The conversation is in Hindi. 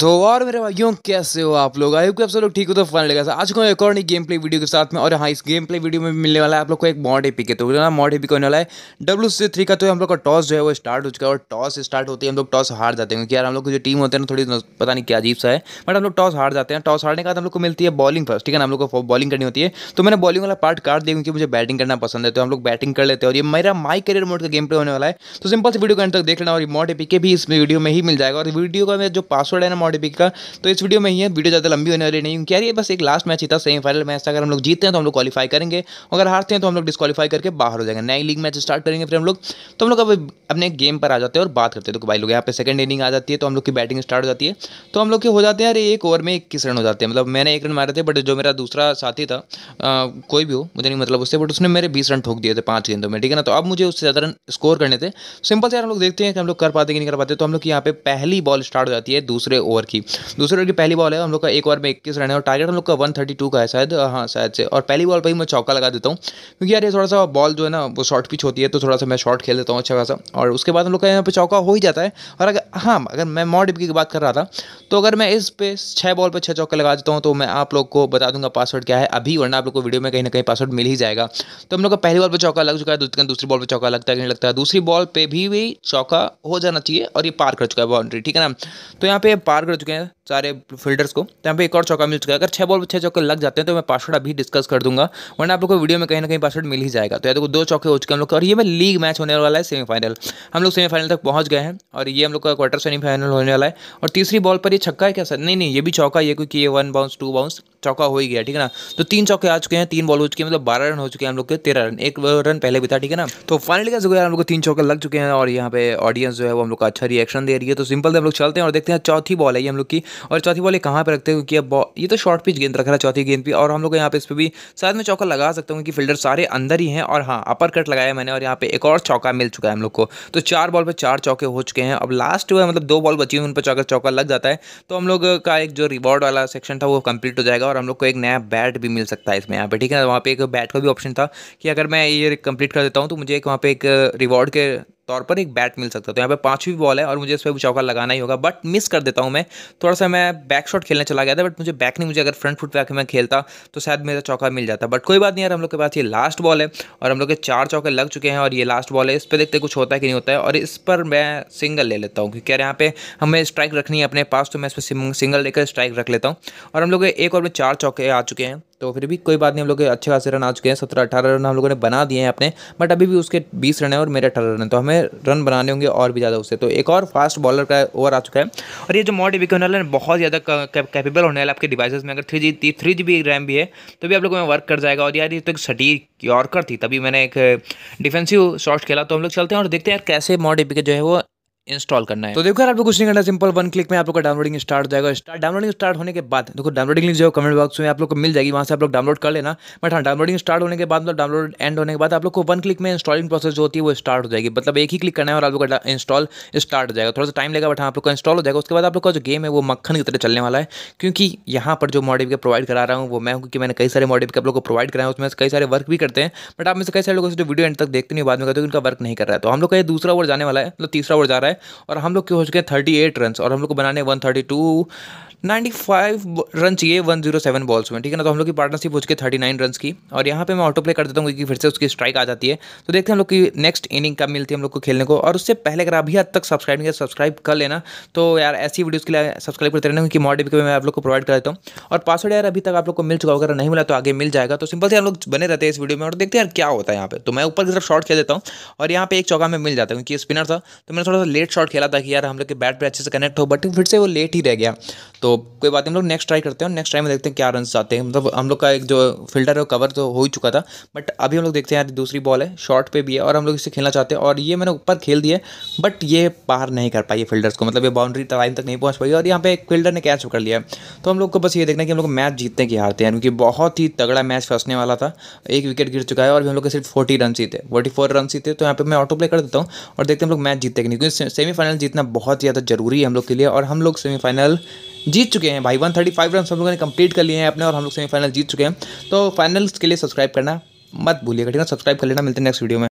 दो और मेरे भाइयों कैसे हो आप लोग आयु आप सब लोग ठीक हो तो फाइन लगा आज को एक और नई गेम प्ले वीडियो के साथ में और हाँ इस गेम प्ले वीडियो में मिलने वाला है आप लोग को एक मॉड एपी के तो ना मॉड को होने वाला है डब्ल्यू सी थ्री का तो हम लोग का टॉस जो है वो स्टार्ट हो चुका है और टॉस स्टार्ट होती है हम लोग टॉस हार जाते हैं क्योंकि यार हम लोग को जो टीम होते हैं ना थोड़ी पता नहीं क्या अजीब सा है बट हम लोग टॉस हार जाते हैं टॉस हारने के बाद हम लोग को मिलती है बॉलिंग फर्स्ट ठीक है ना हम लोग को बॉलिंग करनी होती है तो मैंने बॉलिंग वाला पार्ट काट दिया क्योंकि मुझे बैटिंग करना पसंद है तो हम लोग बैटिंग कर लेते हैं और ये मेरा माई करियर मोड का गेम प्ले होने वाला है तो सिंपल से वीडियो को अंदर देख लेना और मॉड एपी के भी इस वीडियो में ही मिल जाएगा और वीडियो का जो पासवर्ड है ना मॉडिफिक का तो इस वीडियो में ही है वीडियो ज़्यादा लंबी होने वाली नहीं क्योंकि बस एक लास्ट मैच ही था सेमीफाइनल मैच अगर हम लोग जीते हैं तो हम लोग क्वालीफाई करेंगे अगर हारते हैं तो हम लोग डिस्कालीफाई करके बाहर हो जाएंगे नई लीग मैच स्टार्ट करेंगे फिर हम लोग तो हम लोग अब अपने गेम पर आ जाते हैं और बात करते हैं तो भाई लोग यहाँ पे सेकंड इनिंग आ जाती है तो हम लोग की बैटिंग स्टार्ट हो जाती है तो हम लोग के हो जाते हैं अरे एक ओवर में इक्कीस रन हो जाते हैं मतलब मैंने एक रन मारे थे बट जो मेरा दूसरा साथी था आ, कोई भी हो मुझे नहीं मतलब उससे बट उसने मेरे बीस रन ठोक दिए थे पाँच गेंदों में ठीक है ना तो अब मुझे उससे ज़्यादा रन स्कोर करने थे सिंपल से हम लोग देखते हैं कि हम लोग कर पाते कि नहीं कर पाते तो हम लोग की यहाँ पे पहली बॉल स्टार्ट हो जाती है दूसरे ओवर की दूसरे ओवर की पहली बॉल है हम लोग का एक ओवर में इक्कीस रन है और टारगेट हम लोग का वन थर्टी टू का है शायद हाँ शायद से और पहली बॉल पर ही मैं चौका लगा देता हूँ क्योंकि यार ये थोड़ा सा बॉल जो है ना वो शॉर्ट पिच होती है तो थोड़ा सा मैं शॉर्ट खेल देता हूँ अच्छा खासा और उसके बाद हम लोग का यहाँ पर चौका हो ही जाता है और अगर हाँ अगर मैं मॉ डिब्बी की बात कर रहा था तो अगर मैं इस पे छः बॉल पर छः चौका लगा देता हूँ तो मैं आप लोग को बता दूंगा पासवर्ड क्या है अभी वरना आप लोग को वीडियो में कहीं ना कहीं पासवर्ड मिल ही जाएगा तो हम लोग का पहली बॉल पर चौका लग चुका है दूसरी बॉल पर चौका लगता है नहीं लगता है दूसरी बॉल पर भी चौका हो जाना चाहिए और ये पार कर चुका है बाउंड्री ठीक है ना तो यहाँ पे पार कर चुके हैं सारे फील्डर्स को तो यहाँ पे एक और चौका मिल चुका है अगर छह बॉल पर छः चौके लग जाते हैं तो मैं पासवर्ड अभी डिस्कस कर दूंगा वरना आप लोग को वीडियो में कहीं ना कहीं पासवर्ड मिल ही जाएगा तो या तो दो चौके हो चुके हैं हम लोग और ये मैं लीग मैच होने वाला है सेमीफाइनल हम लोग सेमीफाइनल तक पहुँच गए हैं और ये हम लोग का क्वार्टर सेमीफाइनल होने वाला है और तीसरी बॉल पर ये छक्का है क्या सर नहीं नहीं ये भी चौका ये क्योंकि ये वन बाउंस टू बाउंस चौका हो ही गया ठीक है ना तो तीन चौके आ चुके हैं तीन बॉल हो चुके हैं मतलब बारह रन हो चुके हैं हम लोग के तेरह रन एक रन पहले भी था ठीक है ना तो फाइनल क्या जो है हम लोग को तीन चौके लग चुके हैं और यहाँ पे ऑडियंस जो है वो हम लोग का अच्छा रिएक्शन दे रही है तो सिंपल हम लोग चलते हैं और देखते हैं चौथी बॉल है ये हम लोग की और चौथी बॉल ये कहाँ पर रखते हैं क्योंकि अब ये तो शॉर्ट पिच गेंद रख रहा है चौथी गेंद पर और हम लोग यहाँ पे इस पर भी साथ में चौका लगा सकते हैं क्योंकि फील्डर सारे अंदर ही हैं और हाँ अपर कट लगाया मैंने और यहाँ पे एक और चौका मिल चुका है हम लोग को तो चार बॉल पर चार चौके हो चुके हैं अब लास्ट हुआ मतलब दो बॉल बची हुई उन पर अगर चौका लग जाता है तो हम लोग का एक जो रिवॉर्ड वाला सेक्शन था वो कंप्लीट हो जाएगा और हम लोग को एक नया बैट भी मिल सकता है इसमें यहाँ पे ठीक है वहाँ पे एक बैट का भी ऑप्शन था कि अगर मैं ये कंप्लीट कर देता हूँ तो मुझे एक वहाँ पे एक रिवॉर्ड के तौर पर एक बैट मिल सकता है तो यहाँ पे पांचवी बॉल है और मुझे इस पर चौका लगाना ही होगा बट मिस कर देता हूँ मैं थोड़ा सा मैं बैक शॉट खेलने चला गया था बट मुझे बैक नहीं मुझे अगर फ्रंट फुट पर आकर मैं खेलता तो शायद मेरा चौका मिल जाता बट कोई बात नहीं यार हम लोग के पास ये लास्ट बॉल है और हम लोग के चार चौके लग चुके हैं और ये लास्ट बॉल है इस पर देखते कुछ होता है कि नहीं होता है और इस पर मैं सिंगल ले लेता हूँ क्योंकि यार यहाँ पे हमें स्ट्राइक रखनी है अपने पास तो मैं इस पर सिंगल लेकर स्ट्राइक रख लेता हूँ और हम लोग एक और में चार चौके आ चुके हैं तो फिर भी कोई बात नहीं हम लोग अच्छे खासे रन आ चुके हैं सत्रह अठारह रन हम लोगों ने बना दिए हैं अपने बट अभी भी उसके बीस रन है और मेरे अठारह रन है तो हमें रन बनाने होंगे और भी ज़्यादा उससे तो एक और फास्ट बॉलर का ओवर आ चुका है और ये जो मॉड वी होने वाला है बहुत ज़्यादा कैपेबल होने वाला आपके डिवाइस में अगर three G three G B RAM भी है तो भी आप लोगों में वर्क कर जाएगा और यार ये तो एक सटीक यॉर्कर थी तभी मैंने एक डिफेंसिव शॉट खेला तो हम लोग चलते हैं और देखते हैं यार कैसे मॉड ईवी जो है वो इंस्टॉल करना है तो देखो यार आपको कुछ नहीं करना सिंपल वन क्लिक में आप लोग का डाउनलोडिंग स्टार्ट हो जाएगा स्टार्ट डाउनलोडिंग स्टार्ट होने के बाद देखो डाउनलोडिंग लिंक जो है कमेंट बॉक्स में आप लोग को मिल जाएगी वहाँ से आप लोग डाउनलोड कर लेना बट हाँ डाउनलोडिंग स्टार्ट होने के बाद मतलब डाउनलोड एंड होने के बाद आप लोग को वन क्लिक में इंस्टॉलिंग प्रोसेस जो होती है वो स्टार्ट हो जाएगी मतलब एक ही क्लिक करना है और आप लोग का इंस्टॉल स्टार्ट हो जाएगा थोड़ा सा टाइम लगेगा बट हाँ आप लोग का इंस्टॉल हो जाएगा उसके बाद आप लोग का जो गेम है वो मक्खन की तरह चलने वाला है क्योंकि यहाँ पर जो मॉडिफिक प्रोवाइड करा रहा हूँ वो मैं हूँ क्योंकि मैंने कई सारे मॉडिफिक आप लोग को प्रोवाइड कराया उसमें कई सारे वर्क भी करते हैं बट आप में से कई सारे लोग वीडियो एंड तक देखते नहीं बाद में कहते हैं उनका वर्क नहीं कर रहा है तो हम लोग का दूसरा ओर जाने वाला है मतलब तीसरा ओर जा रहा है और हम लोग के हो चुके हैं थर्टी एट रन और हम लोग को बनाने one thirty two 95 five run चाहिए वन जीरो सेवन बॉल्स में ठीक है ना तो हम लोग की पार्टनरशिप है थर्टी नाइन रन की और यहाँ पे मैं ऑटो प्ले कर देता हूँ क्योंकि फिर से उसकी स्ट्राइक आ जाती है तो देखते हैं हम लोग की नेक्स्ट इनिंग कब मिलती है हम लोग को खेलने को और उससे पहले अगर अभी हद तक सब्सक्राइब नहीं किया सब्सक्राइब कर लेना तो यार ऐसी वीडियोज़ के लिए सब्सक्राइब करते रहना क्योंकि मॉडल भी मैं आप लोग को प्रोवाइड कर देता हूँ और पासवर्ड यार अभी तक आप लोग को मिल चुका होगा अगर नहीं मिला तो आगे मिल जाएगा तो सिंपल से हम लोग बने रहते हैं इस वीडियो में और देखते हैं यार क्या होता है यहाँ पर तो मैं ऊपर की तरफ शॉट खेल देता हूँ और यहाँ पे एक चौका में मिल जाता हूँ क्योंकि स्पिनर था तो मैंने थोड़ा सा लेट शॉट खेला था कि यार हम लोग के बैट पर अच्छे से कनेक्ट हो बट फिर से वो लेट ही रह गया तो तो कोई बात नहीं हम लोग नेक्स्ट ट्राई करते हैं और नेक्स्ट ट्राई में देखते हैं क्या रन आते हैं मतलब हम लोग का एक जो फिल्टर है कवर तो हो ही चुका था बट अभी हम लोग देखते हैं यार दूसरी बॉल है शॉर्ट पे भी है और हम लोग इसे खेलना चाहते हैं और ये मैंने ऊपर खेल दिया बट ये पार नहीं कर पाई फिल्डर्स को मतलब ये बाउंड्री लाइन तक नहीं पहुँच पाई और यहाँ पे एक फील्डर ने कैच कर लिया तो हम लोग को बस ये देखना है कि हम लोग मैच जीतने की हारते हैं क्योंकि बहुत ही तगड़ा मैच फंसने वाला था एक विकेट गिर चुका है और हम लोग के सिर्फ फोर्टी रन जीते फोर्टी फोर रन जीते तो यहाँ पर मैं ऑटो प्ले कर देता हूँ और देखते हैं हम लोग मैच जीतते कि नहीं क्योंकि सेमीफाइनल जीतना बहुत ही ज़्यादा जरूरी है हम लोग के लिए और हम लोग सेमीफाइनल जीत चुके हैं भाई वन थर्टी फाइव रन हम लोगों ने कंप्लीट कर लिए हैं अपने और हम लोग सेमीफाइनल जीत चुके हैं तो फाइनल्स के लिए सब्सक्राइब करना मत भूलिएगा ठीक है सब्सक्राइब कर लेना मिलते हैं नेक्स्ट वीडियो में